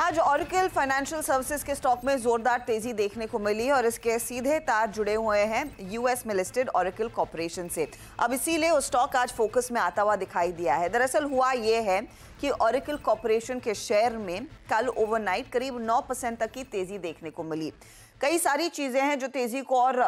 आज Oracle financial services के stock में जोरदार तेजी देखने को मिली है और इसके सीधे तार जुड़े हुए हैं यूएस में लिस्टेड ऑरिकल कॉरपोरेशन से अब इसीलिए उस स्टॉक आज फोकस में आता हुआ दिखाई दिया है दरअसल हुआ ये है कि ऑरिकल कॉरपोरेशन के शेयर में कल ओवरनाइट करीब 9 परसेंट तक की तेजी देखने को मिली कई सारी चीज़ें हैं जो तेजी को और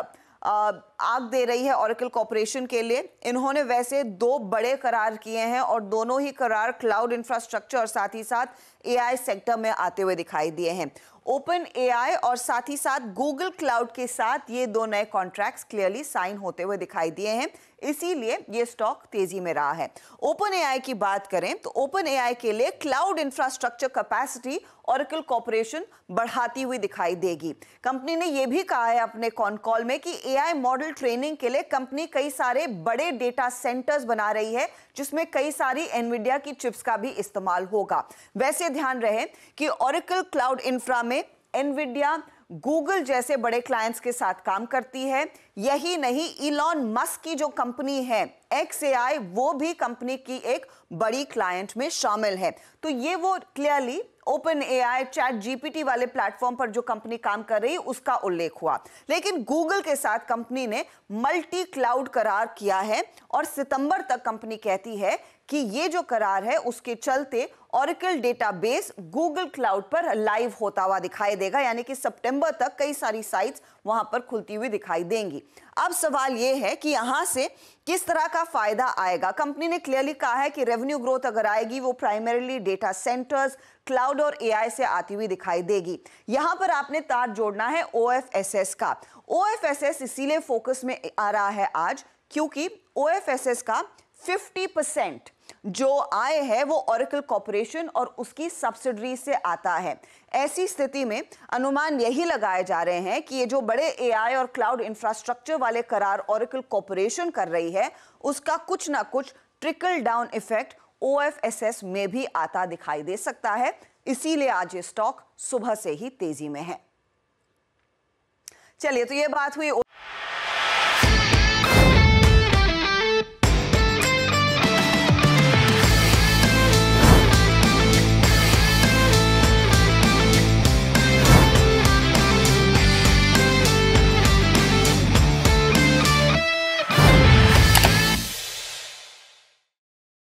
आग दे रही है ऑरिकल कॉरपोरेशन के लिए इन्होंने वैसे दो बड़े करार किए हैं और दोनों ही करार क्लाउड इंफ्रास्ट्रक्चर और साथ ही साथ एआई सेक्टर में आते हुए दिखाई दिए हैं ओपन एआई और साथ ही साथ गूगल क्लाउड के साथ ये दो नए कॉन्ट्रैक्ट्स क्लियरली साइन होते हुए दिखाई दिए हैं इसीलिए ये स्टॉक तेजी में रहा है ओपन एआई की बात करें तो ओपन एआई के लिए cloud infrastructure capacity Oracle corporation बढ़ाती हुई दिखाई देगी कंपनी ने यह भी कहा है अपने कॉनकॉल में कि एआई मॉडल ट्रेनिंग के लिए कंपनी कई सारे बड़े डेटा सेंटर्स बना रही है जिसमें कई सारी एनविडिया की चिप्स का भी इस्तेमाल होगा वैसे ध्यान रहे कि ओरिकल क्लाउड इंफ्रा में एनविडिया गूगल जैसे बड़े क्लाइंट्स के साथ काम करती है यही नहीं इलॉन मस्क की जो कंपनी है एक्स वो भी कंपनी की एक बड़ी क्लाइंट में शामिल है तो ये वो clearly open A I chat G वाले प्लेटफॉर्म पर जो कंपनी काम कर रही उसका उल्लेख हुआ लेकिन गूगल के साथ कंपनी ने मल्टी क्लाउड करार किया है और सितंबर तक कंपनी कहती है कि ये जो करार है उसके चलते ऑरिकल डेटाबेस गूगल क्लाउड पर लाइव होता हुआ दिखाई देगा यानी कि सितंबर तक कई सारी साइट्स वहां पर खुलती हुई दिखाई देंगी अब सवाल ये है कि यहां से किस तरह का फायदा आएगा कंपनी ने क्लियरली कहा है कि रेवेन्यू ग्रोथ अगर आएगी वो प्राइमरीली डेटा सेंटर्स क्लाउड और एआई से आती हुई दिखाई देगी यहां पर आपने तार जोड़ना है ओएफएसएस का ओएफएसएस इसीलिए फोकस में आ रहा है आज क्योंकि ओएफएसएस का फिफ्टी परसेंट जो आय है वो ओरिकल कॉरपोरेशन और उसकी सब्सिडरी से आता है ऐसी स्थिति में अनुमान यही लगाए जा रहे हैं कि ये जो बड़े एआई और क्लाउड इंफ्रास्ट्रक्चर वाले करार ओरिकल कॉरपोरेशन कर रही है उसका कुछ ना कुछ ट्रिकल डाउन इफेक्ट ओ में भी आता दिखाई दे सकता है इसीलिए आज ये स्टॉक सुबह से ही तेजी में है चलिए तो ये बात हुई